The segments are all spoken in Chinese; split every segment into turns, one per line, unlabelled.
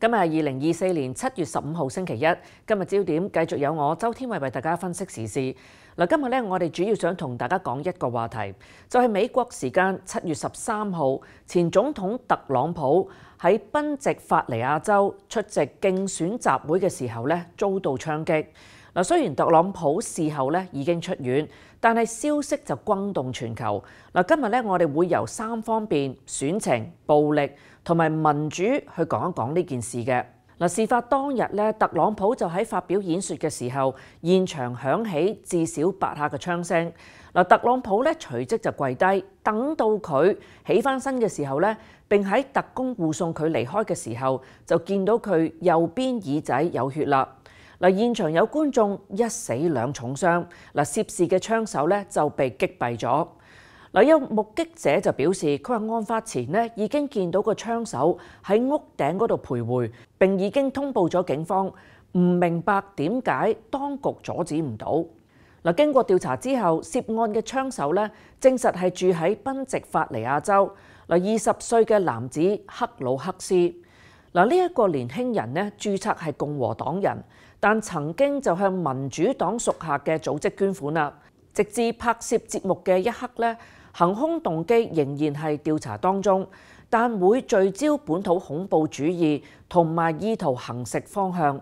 今日系二零二四年七月十五號星期一。今日焦点繼續有我周天伟為大家分析時事。嗱，今日咧，我哋主要想同大家講一個話題，就係美國時間七月十三號，前總統特朗普喺賓夕法尼亞州出席競選集會嘅時候咧，遭到槍擊。嗱，雖然特朗普事後咧已經出院，但係消息就轟動全球。嗱，今日咧我哋會由三方面選情、暴力同埋民主去講一講呢件事嘅。嗱，事發當日咧，特朗普就喺發表演說嘅時候，現場響起至少八下嘅槍聲。嗱，特朗普咧隨即就跪低，等到佢起翻身嘅時候咧，並喺特工護送佢離開嘅時候，就見到佢右邊耳仔有血啦。嗱，現場有觀眾一死兩重傷，嗱涉事嘅槍手咧就被擊斃咗。嗱，有目擊者就表示，佢話案發前咧已經見到個槍手喺屋頂嗰度徘徊，並已經通報咗警方，唔明白點解當局阻止唔到。嗱，經過調查之後，涉案嘅槍手咧，證實係住喺賓夕法尼亞州。嗱，二十歲嘅男子克魯克斯。嗱，呢一個年輕人咧，註冊係共和黨人。但曾經就向民主黨屬下嘅組織捐款啦。直至拍攝節目嘅一刻咧，行兇動機仍然係調查當中，但會聚焦本土恐怖主義同埋意圖行食方向。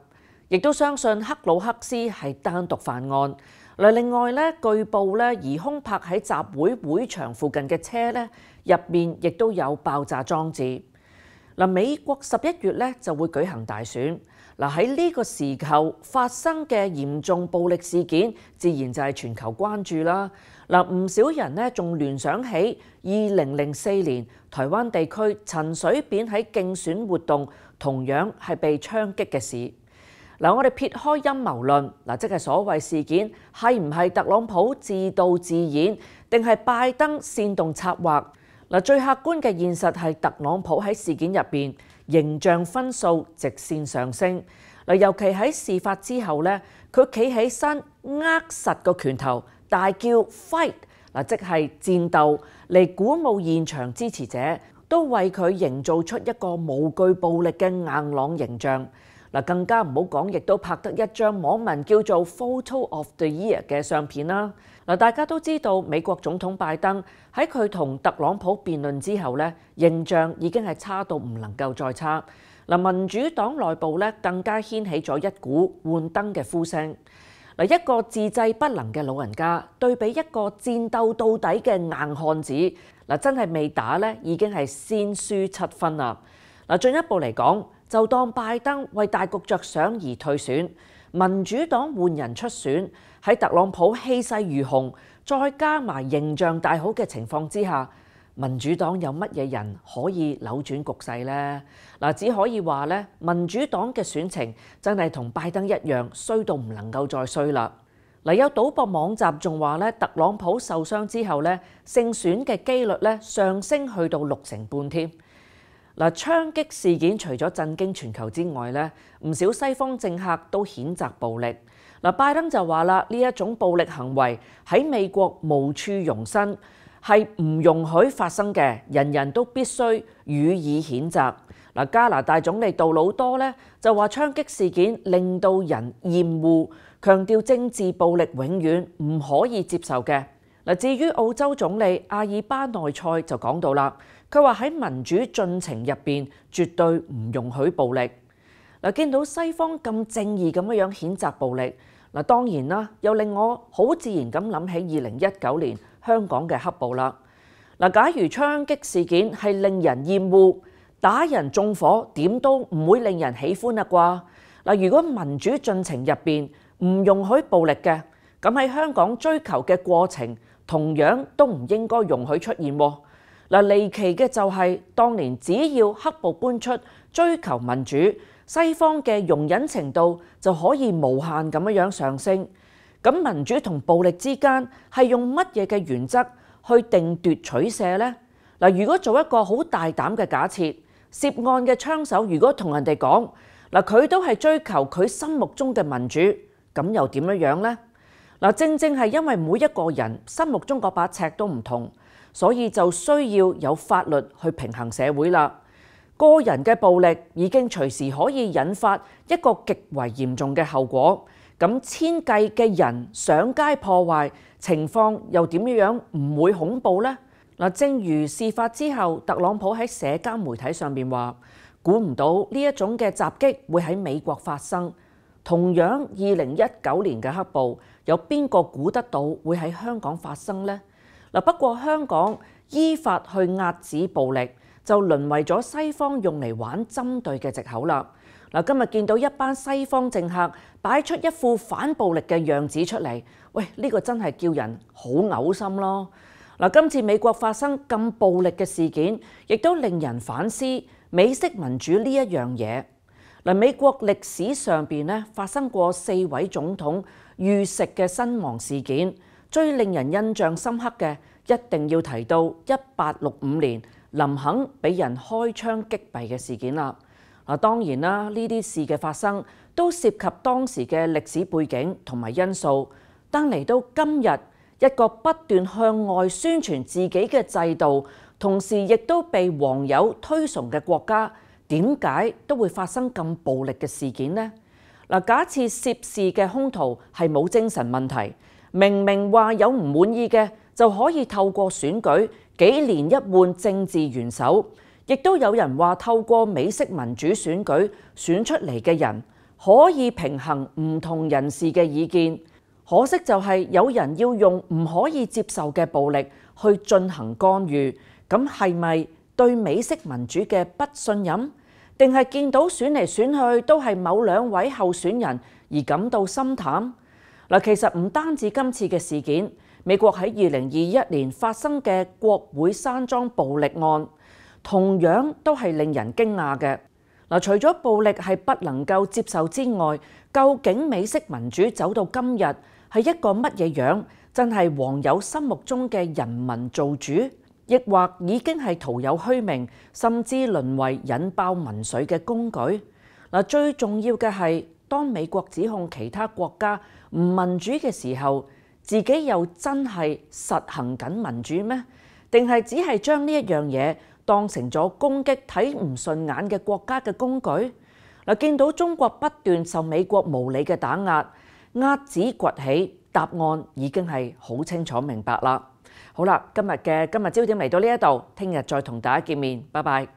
亦都相信克魯克斯係單獨犯案。嗱，另外咧，據報咧，疑兇拍喺集會會場附近嘅車咧，入面亦都有爆炸裝置。嗱，美國十一月咧就會舉行大選。嗱喺呢個時候發生嘅嚴重暴力事件，自然就係全球關注啦。嗱，唔少人呢仲聯想起二零零四年台灣地區陳水扁喺競選活動同樣係被槍擊嘅事。嗱，我哋撇開陰謀論，嗱即係所謂事件係唔係特朗普自導自演，定係拜登煽動策劃？嗱，最客觀嘅現實係特朗普喺事件入邊。形象分數直線上升，嗱，尤其喺事發之後咧，佢企起身握實個拳頭，大叫 fight 嗱，即係戰鬥嚟鼓舞現場支持者，都為佢營造出一個無懼暴力嘅硬朗形象。嗱，更加唔好講，亦都拍得一張網民叫做《Photo of the Year》嘅相片啦。嗱，大家都知道美國總統拜登喺佢同特朗普辯論之後咧，形象已經係差到唔能夠再差。嗱，民主黨內部咧更加掀起咗一股換燈嘅呼聲。嗱，一個自制不能嘅老人家對比一個戰鬥到底嘅硬漢子，嗱，真係未打咧已經係先輸七分啦。嗱，進一步嚟講。就當拜登為大局着想而退選，民主黨換人出選喺特朗普氣勢如虹，再加埋形象大好嘅情況之下，民主黨有乜嘢人可以扭轉局勢呢？嗱，只可以話咧，民主黨嘅選情真係同拜登一樣衰到唔能夠再衰啦。嗱，有賭博網站仲話咧，特朗普受傷之後咧，勝選嘅機率咧上升去到六成半添。嗱，槍擊事件除咗震驚全球之外咧，唔少西方政客都譴責暴力。嗱，拜登就話啦，呢一種暴力行為喺美國無處容身，係唔容許發生嘅，人人都必須予以譴責。嗱，加拿大總理杜魯多咧就話槍擊事件令到人厭惡，強調政治暴力永遠唔可以接受嘅。嗱，至於澳洲總理阿爾巴內塞就講到啦。佢話喺民主進程入邊，絕對唔容許暴力。嗱，見到西方咁正義咁樣譴責暴力，嗱當然啦，又令我好自然咁諗起二零一九年香港嘅黑暴啦。嗱，假如槍擊事件係令人厭惡，打人縱火點都唔會令人喜歡啦啩。嗱，如果民主進程入邊唔容許暴力嘅，咁喺香港追求嘅過程，同樣都唔應該容許出現喎。嗱離奇嘅就係當年只要黑暴搬出追求民主，西方嘅容忍程度就可以無限咁樣樣上升。咁民主同暴力之間係用乜嘢嘅原則去定奪取捨呢？嗱，如果做一個好大膽嘅假設，涉案嘅槍手如果同人哋講嗱，佢都係追求佢心目中嘅民主，咁又點樣樣咧？嗱，正正係因為每一個人心目中嗰把尺都唔同。所以就需要有法律去平衡社会啦。個人嘅暴力已經隨時可以引發一個極為嚴重嘅後果。咁千計嘅人上街破壞，情況又點樣唔會恐怖呢？嗱，正如事發之後，特朗普喺社交媒體上面話：，估唔到呢一種嘅襲擊會喺美國發生。同樣，二零一九年嘅黑暴，有邊個估得到會喺香港發生呢？」嗱，不過香港依法去壓止暴力，就淪為咗西方用嚟玩針對嘅藉口啦。嗱，今日見到一班西方政客擺出一副反暴力嘅樣子出嚟，喂，呢個真係叫人好嘔心咯。嗱，今次美國發生咁暴力嘅事件，亦都令人反思美式民主呢一樣嘢。嗱，美國歷史上邊咧發生過四位總統遇食嘅身亡事件。最令人印象深刻嘅，一定要提到一八六五年林肯俾人開槍擊斃嘅事件啦。嗱，當然啦，呢啲事嘅發生都涉及當時嘅歷史背景同埋因素。但嚟到今日，一個不斷向外宣傳自己嘅制度，同時亦都被網友推崇嘅國家，點解都會發生咁暴力嘅事件呢？嗱，假設涉事嘅兇徒係冇精神問題。明明話有唔滿意嘅，就可以透過選舉幾年一換政治元首，亦都有人話透過美式民主選舉選出嚟嘅人可以平衡唔同人士嘅意見。可惜就係有人要用唔可以接受嘅暴力去進行干預，咁係咪對美式民主嘅不信任，定係見到選嚟選去都係某兩位候選人而感到心淡？嗱，其實唔單止今次嘅事件，美國喺二零二一年發生嘅國會山莊暴力案，同樣都係令人驚訝嘅。嗱，除咗暴力係不能夠接受之外，究竟美式民主走到今日係一個乜嘢樣？真係黃友心目中嘅人民做主，亦或已經係徒有虛名，甚至淪為引爆民粹嘅工具？嗱，最重要嘅係，當美國指控其他國家。唔民主嘅時候，自己又真係實行緊民主咩？定係只係將呢一樣嘢當成咗攻擊睇唔順眼嘅國家嘅工具？嗱，見到中國不斷受美國無理嘅打壓、壓子崛起，答案已經係好清楚明白啦。好啦，今日嘅今日焦點嚟到呢一度，聽日再同大家見面，拜拜。